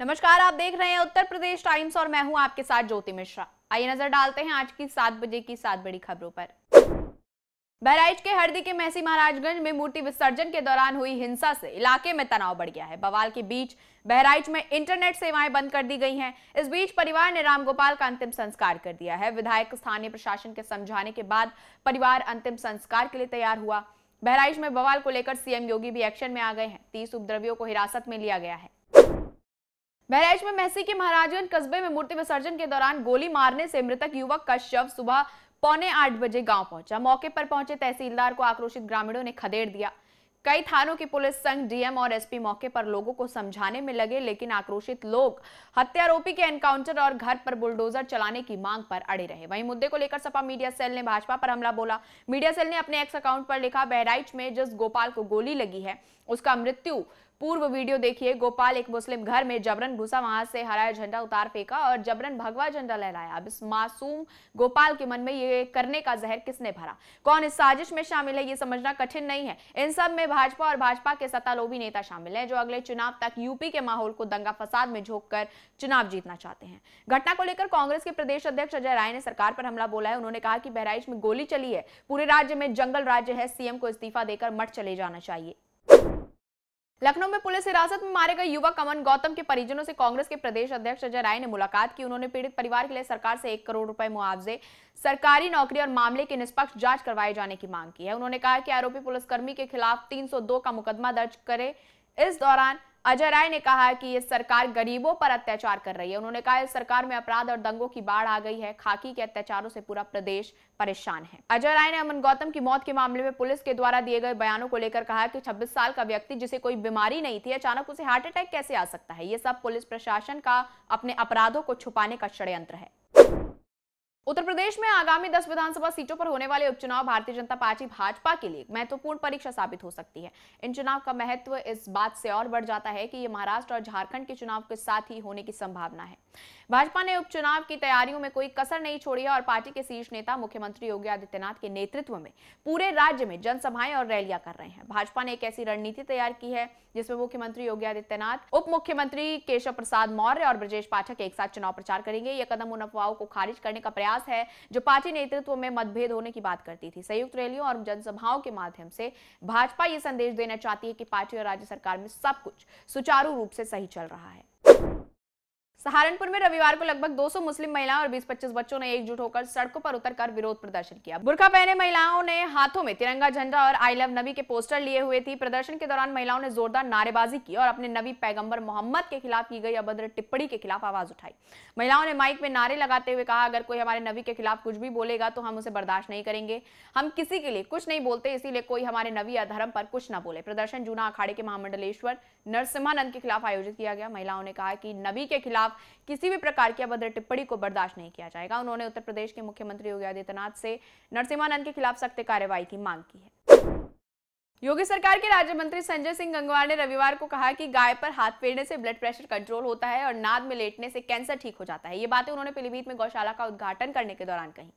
नमस्कार आप देख रहे हैं उत्तर प्रदेश टाइम्स और मैं हूं आपके साथ ज्योति मिश्रा आइए नजर डालते हैं आज की सात बजे की सात बड़ी खबरों पर बहराइच के हरदी के महसी महाराजगंज में मूर्ति विसर्जन के दौरान हुई हिंसा से इलाके में तनाव बढ़ गया है बवाल के बीच बहराइच में इंटरनेट सेवाएं बंद कर दी गई हैं इस बीच परिवार ने रामगोपाल का अंतिम संस्कार कर दिया है विधायक स्थानीय प्रशासन के समझाने के बाद परिवार अंतिम संस्कार के लिए तैयार हुआ बहराइच में बवाल को लेकर सीएम योगी भी एक्शन में आ गए हैं तीस उपद्रवियों को हिरासत में लिया गया है बहराइच में महसी के महाराजगंज कस्बे में मूर्ति विसर्जन के दौरान गोली मारने से मृतक युवक का शव सुबह पौने आठ बजे गांव पहुंचा मौके पर पहुंचे तहसीलदार को आक्रोशित ग्रामीणों ने खदेड़ दिया कई थानों की पुलिस संघ डीएम और एसपी मौके पर लोगों को समझाने में लगे लेकिन आक्रोशित लोग हत्यारोपी के एनकाउंटर और घर पर बुलडोजर चलाने की मांग पर अड़े रहे वहीं मुद्दे को लेकर सपा मीडिया सेल ने भाजपा पर हमला बोला मीडिया सेल ने अपने एक्स अकाउंट पर लिखा बहराइच में जिस गोपाल को गोली लगी है उसका मृत्यु पूर्व वीडियो देखिए गोपाल एक मुस्लिम घर में जबरन घुसा वहां से हराया झंडा उतार फेंका और जबरन भगवा झंडा लहराया अब इस मासूम गोपाल के मन में ये करने का जहर किसने भरा कौन इस साजिश में शामिल है ये समझना कठिन नहीं है इन सब में भाजपा और भाजपा के सत्तालोभी नेता शामिल हैं जो अगले चुनाव तक यूपी के माहौल को दंगा फसाद में झोंक कर चुनाव जीतना चाहते हैं घटना को लेकर कांग्रेस के प्रदेश अध्यक्ष अजय राय ने सरकार पर हमला बोला है उन्होंने कहा कि बहराइच में गोली चली है पूरे राज्य में जंगल राज्य है सीएम को इस्तीफा देकर मठ चले जाना चाहिए लखनऊ में पुलिस हिरासत में मारे गए युवा कमन गौतम के परिजनों से कांग्रेस के प्रदेश अध्यक्ष अजय राय ने मुलाकात की उन्होंने पीड़ित परिवार के लिए सरकार से एक करोड़ रुपए मुआवजे सरकारी नौकरी और मामले की निष्पक्ष जांच करवाए जाने की मांग की है उन्होंने कहा कि आरोपी पुलिसकर्मी के खिलाफ 302 का मुकदमा दर्ज करे इस दौरान अजय राय ने कहा कि ये सरकार गरीबों पर अत्याचार कर रही है उन्होंने कहा इस सरकार में अपराध और दंगों की बाढ़ आ गई है खाकी के अत्याचारों से पूरा प्रदेश परेशान है अजय राय ने अमन गौतम की मौत के मामले में पुलिस के द्वारा दिए गए बयानों को लेकर कहा कि 26 साल का व्यक्ति जिसे कोई बीमारी नहीं थी अचानक उसे हार्ट अटैक कैसे आ सकता है ये सब पुलिस प्रशासन का अपने अपराधों को छुपाने का षड्यंत्र है उत्तर प्रदेश में आगामी 10 विधानसभा सीटों पर होने वाले उपचुनाव भारतीय जनता पार्टी भाजपा के लिए महत्वपूर्ण परीक्षा साबित हो सकती है इन चुनाव का महत्व इस बात से और बढ़ जाता है कि ये महाराष्ट्र और झारखंड के चुनाव के साथ ही होने की संभावना है भाजपा ने उपचुनाव की तैयारियों में कोई कसर नहीं छोड़ी है और पार्टी के शीर्ष नेता मुख्यमंत्री योगी आदित्यनाथ के नेतृत्व में पूरे राज्य में जनसभाएं और रैलियां कर रहे हैं भाजपा ने एक ऐसी रणनीति तैयार की है जिसमें मुख्यमंत्री योगी आदित्यनाथ उप मुख्यमंत्री केशव प्रसाद मौर्य और ब्रजेश पाठक एक साथ चुनाव प्रचार करेंगे ये कदम उन अफवाहों को खारिज करने का प्रयास विकास है जो पार्टी नेतृत्व में मतभेद होने की बात करती थी संयुक्त रैलियों और जनसभाओं के माध्यम से भाजपा ये संदेश देना चाहती है कि पार्टी और राज्य सरकार में सब कुछ सुचारू रूप से सही चल रहा है सहारनपुर में रविवार को लगभग 200 मुस्लिम महिलाओं और 20-25 बच्चों ने एकजुट होकर सड़कों पर उतरकर विरोध प्रदर्शन किया बुरखा पहने महिलाओं ने हाथों में तिरंगा झंडा और आई लव नबी के पोस्टर लिए हुए थी प्रदर्शन के दौरान महिलाओं ने जोरदार नारेबाजी की और अपने नबी पैगम्बर मोहम्मद के खिलाफ की गई अभद्र टिप्पणी के खिलाफ आवाज उठाई महिलाओं ने माइक में नारे लगाते हुए कहा अगर कोई हमारे नबी के खिलाफ कुछ भी बोलेगा तो हम उसे बर्दाश्त नहीं करेंगे हम किसी के लिए कुछ नहीं बोलते इसीलिए कोई हमारे नबी या धर्म पर कुछ ना बोले प्रदर्शन जूना अखाड़े के महामंडलेश्वर नरसिम्हानंद के खिलाफ आयोजित किया गया महिलाओं ने कहा कि नबी के खिलाफ किसी भी प्रकार की अभद्र टिप्पणी को बर्दाश्त नहीं किया जाएगा उन्होंने उत्तर प्रदेश के मुख्यमंत्री योगी आदित्यनाथ से नरसिम्हानंद के खिलाफ सख्त कार्यवाही की मांग की है योगी सरकार के राज्य मंत्री संजय सिंह गंगवार ने रविवार को कहा कि गाय पर हाथ फेरने से ब्लड प्रेशर कंट्रोल होता है और नाद में लेटने से कैंसर ठीक हो जाता है ये बातें उन्होंने पीलीभीत में गौशाला का उद्घाटन करने के दौरान कही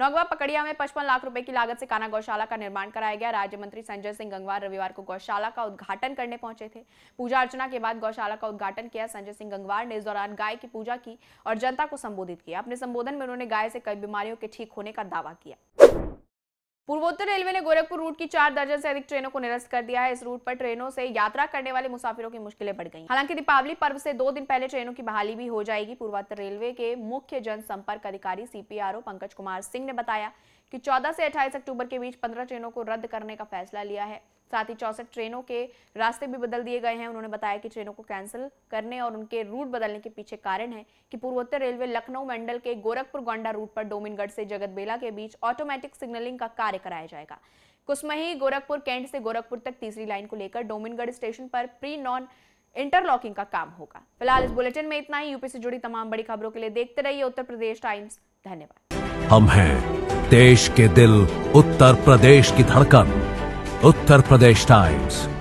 नौगवा पकड़िया में पचपन लाख रुपए की लागत से काना गौशाला का निर्माण कराया गया राज्य मंत्री संजय सिंह गंगवार रविवार को गौशाला का उद्घाटन करने पहुंचे थे पूजा अर्चना के बाद गौशाला का उद्घाटन किया संजय सिंह गंगवार ने इस दौरान गाय की पूजा की और जनता को संबोधित किया अपने संबोधन में उन्होंने गाय से कई बीमारियों के ठीक होने का दावा किया पूर्वोत्तर रेलवे ने गोरखपुर रूट की चार दर्जन से अधिक ट्रेनों को निरस्त कर दिया है इस रूट पर ट्रेनों से यात्रा करने वाले मुसाफिरों की मुश्किलें बढ़ गई हालांकि दीपावली पर्व से दो दिन पहले ट्रेनों की बहाली भी हो जाएगी पूर्वोत्तर रेलवे के मुख्य जनसंपर्क अधिकारी सीपीआरओ पंकज कुमार सिंह ने बताया कि 14 से 28 अक्टूबर के बीच 15 ट्रेनों को रद्द करने का फैसला लिया है साथ ही चौसठ ट्रेनों के रास्ते भी बदल दिए गए हैं उन्होंने बताया कि ट्रेनों को कैंसिल करने और उनके रूट बदलने के पीछे कारण है कि पूर्वोत्तर रेलवे लखनऊ मंडल के गोरखपुर गोंडा रूट पर डोमिनगढ़ से जगतबेला के बीच ऑटोमेटिक सिग्नलिंग का कार्य कराया जाएगा कुसमही गोरखपुर कैंट से गोरखपुर तक तीसरी लाइन को लेकर डोमिनगढ़ स्टेशन पर प्री नॉन इंटरलॉकिंग का काम होगा फिलहाल इस बुलेटिन में इतना ही यूपी से जुड़ी तमाम बड़ी खबरों के लिए देखते रहिए उत्तर प्रदेश टाइम्स धन्यवाद हम हैं देश के दिल उत्तर प्रदेश की धड़कन Uttar Pradesh Times.